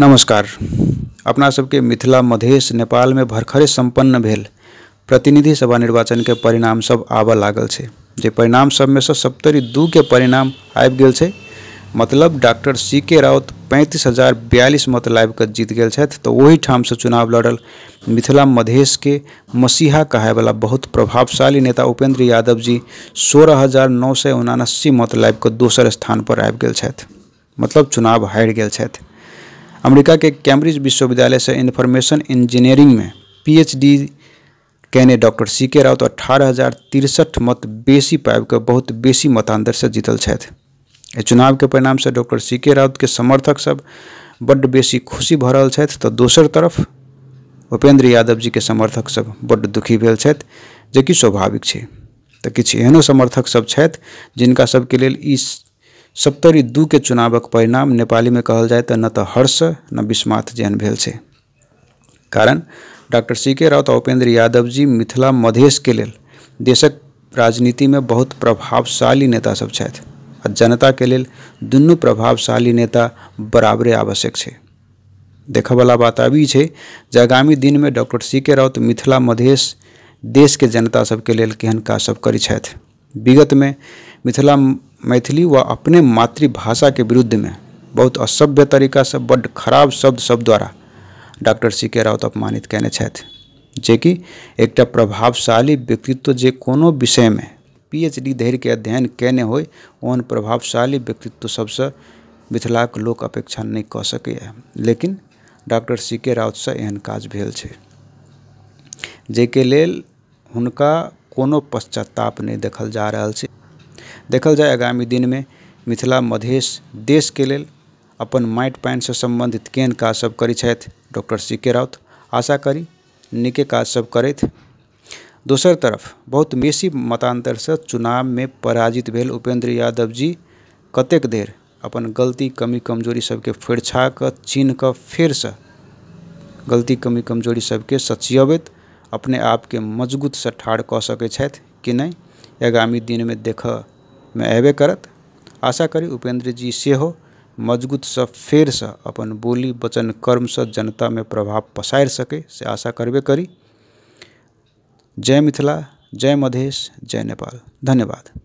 नमस्कार अपना सबके मिथिला मधेश नेपाल में भरखरे सम्पन्न भेल प्रतिनिधि सभा निर्वाचन के परिणाम सब आब लागल छै जे परिणाम में से सप्तरी के परिणाम आबि गेल छे मतलब डॉक्टर सी के राउत पैंतीस हजार बयालीस मत लाबि कऽ जीत गेल छथि ठाम से चुनाव लड़ल मिथिला के मसीहा वाला बहुत प्रभावशाली नेता उपेंद्र यादव जी सोलह हजार नौ सौ उनासी मत लाबि कऽ दोसर पर आबि गेल छथि मतलब चुनाव हारि गेल छथि अमेरिका के कैम्ब्रिज विश्वविद्यालय से इन्फॉर्मेशन इंजीनियरिंग में पीएचडी कहने डॉक्टर सी के राउत तो अठारह हजार तिरसठ मत बेसी पाबि के बहुत बेसी मतान्तर से जीतल छथि चुनाव के परिणाम से डॉक्टर सी के राउत के समर्थक सब बड्ड बेसी खुशी भर तो दोसर तरफ उपेंद्र यादव जी के समर्थक सब बड्ड दुखी भेल छथि जेकि स्वाभाविक छै तो किछु एहनो समर्थक सब छथि जिनका सबके लेल ई सप्तरी दू के चुनावक परिणाम नेपाली में कहल जाए तो न तो हर्ष न विस्माथ जेहन भेल छै कारण doctor C K Raut Upendra Yadav जी मिथिला मधेश के लिए देशक राजनीति में बहुत प्रभावशाली नेता सब छथि जनता के लिए दुनू प्रभावशाली नेता बराबरे आवश्यक देख वाला बात अभी छै जे आगामी दिन में doctor C K Raut Mithila Madhesh देश के जनता सबके लिए केहन काज सब करी छथि विगत में मिथिला मैथिली व अपने मातृभाषा के विरुद्ध में बहुत असभ्य तरीका से बड खराब शब्द सब द्वारा डॉक्टर सी के राउत अपमानित कहने जेकि एक प्रभावशाली व्यक्तित्व जे कोनो विषय में पीएचडी एच के अध्ययन कने हो प्रभावशाली व्यक्तित्व सबसँ के लोक अपेक्षा नहीं कह सकैए लेकिन डॉक्टर सी के राउत से एहन काज भेल जे के लेल हुनका कोनो पश्चाताप नहीं देखल जा रहा है देखल जाए आगामी दिन में मिथिला मधेश के लेल अपन माटि पानि से संबंधित केहन काजसभ करैत छथि डॉक्टर सी के राउत आशा करी काज सब करथि दोसर तरफ बहुत बेसी चुनाव में पराजित भेल उपेंद्र यादव जी कतेक देर अपन गलती कमी कमजोरी सभके फेरछा कऽ चीन्ह कऽ से गलती कमी कमजोरी सबके सचियबैत अपने आपके मजबूत ठाढ़ कऽ सकैत छथि कि नहि आगामी दिनमे देखऽ में अयबे करत आशा करी उपेंद्र जी से फेर से अपन बोली वचन कर्म से जनता में प्रभाव पसारि सके से आशा करबे करी जय मिथिला जय मधेश जय नेपाल धन्यवाद